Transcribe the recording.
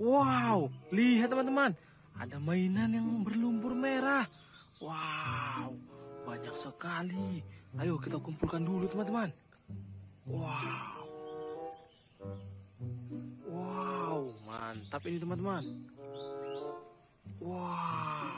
Wow, lihat teman-teman, ada mainan yang berlumpur merah. Wow, banyak sekali. Ayo kita kumpulkan dulu teman-teman. Wow. Wow, mantap ini teman-teman. Wow.